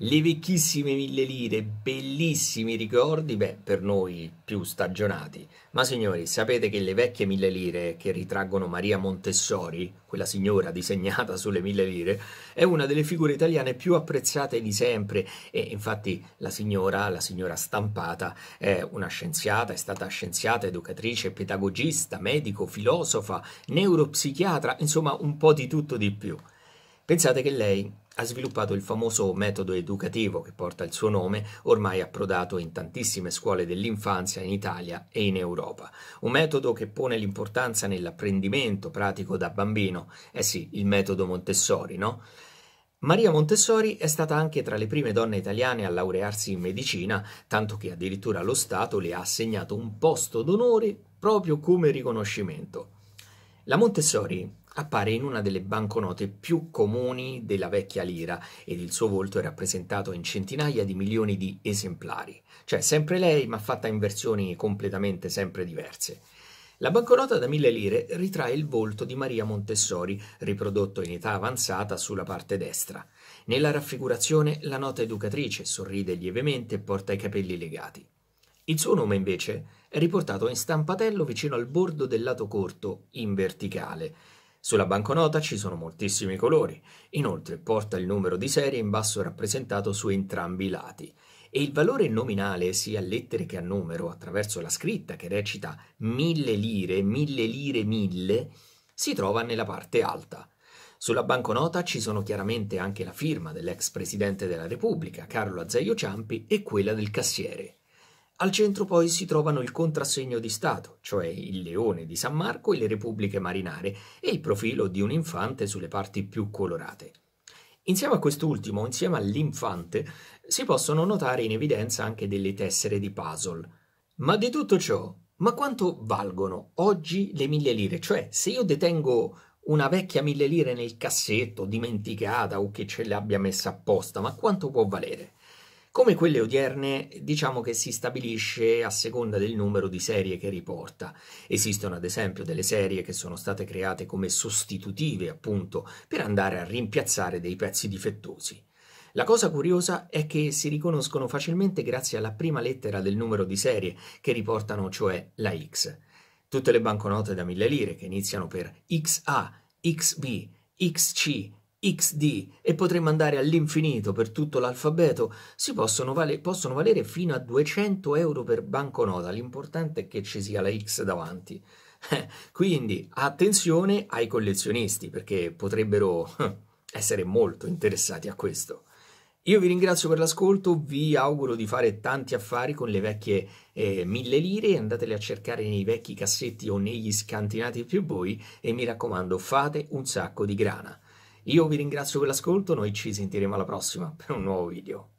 Le vecchissime mille lire, bellissimi ricordi, beh, per noi più stagionati. Ma signori, sapete che le vecchie mille lire che ritraggono Maria Montessori, quella signora disegnata sulle mille lire, è una delle figure italiane più apprezzate di sempre. E infatti la signora, la signora stampata, è una scienziata, è stata scienziata, educatrice, pedagogista, medico, filosofa, neuropsichiatra, insomma un po' di tutto di più. Pensate che lei ha sviluppato il famoso metodo educativo che porta il suo nome, ormai approdato in tantissime scuole dell'infanzia in Italia e in Europa. Un metodo che pone l'importanza nell'apprendimento pratico da bambino. Eh sì, il metodo Montessori, no? Maria Montessori è stata anche tra le prime donne italiane a laurearsi in medicina, tanto che addirittura lo Stato le ha assegnato un posto d'onore proprio come riconoscimento. La Montessori appare in una delle banconote più comuni della vecchia lira ed il suo volto è rappresentato in centinaia di milioni di esemplari, cioè sempre lei ma fatta in versioni completamente sempre diverse. La banconota da mille lire ritrae il volto di Maria Montessori, riprodotto in età avanzata sulla parte destra. Nella raffigurazione la nota educatrice sorride lievemente e porta i capelli legati. Il suo nome invece è riportato in stampatello vicino al bordo del lato corto, in verticale. Sulla banconota ci sono moltissimi colori, inoltre porta il numero di serie in basso rappresentato su entrambi i lati e il valore nominale sia a lettere che a numero attraverso la scritta che recita mille lire, mille lire, mille, si trova nella parte alta. Sulla banconota ci sono chiaramente anche la firma dell'ex presidente della Repubblica, Carlo Azeglio Ciampi, e quella del cassiere. Al centro poi si trovano il contrassegno di Stato, cioè il leone di San Marco e le repubbliche marinare, e il profilo di un infante sulle parti più colorate. Insieme a quest'ultimo, insieme all'infante, si possono notare in evidenza anche delle tessere di puzzle. Ma di tutto ciò, ma quanto valgono oggi le mille lire? Cioè, se io detengo una vecchia mille lire nel cassetto, dimenticata o che ce l'abbia messa apposta, ma quanto può valere? Come quelle odierne, diciamo che si stabilisce a seconda del numero di serie che riporta. Esistono ad esempio delle serie che sono state create come sostitutive, appunto, per andare a rimpiazzare dei pezzi difettosi. La cosa curiosa è che si riconoscono facilmente grazie alla prima lettera del numero di serie, che riportano cioè la X. Tutte le banconote da 1000 lire che iniziano per XA, XB, XC, XD e potremmo andare all'infinito per tutto l'alfabeto, si possono, vale, possono, valere fino a 200 euro per banconota, l'importante è che ci sia la X davanti. Eh, quindi attenzione ai collezionisti perché potrebbero eh, essere molto interessati a questo. Io vi ringrazio per l'ascolto, vi auguro di fare tanti affari con le vecchie eh, mille lire, andatele a cercare nei vecchi cassetti o negli scantinati più voi e mi raccomando fate un sacco di grana. Io vi ringrazio per l'ascolto, noi ci sentiremo alla prossima per un nuovo video.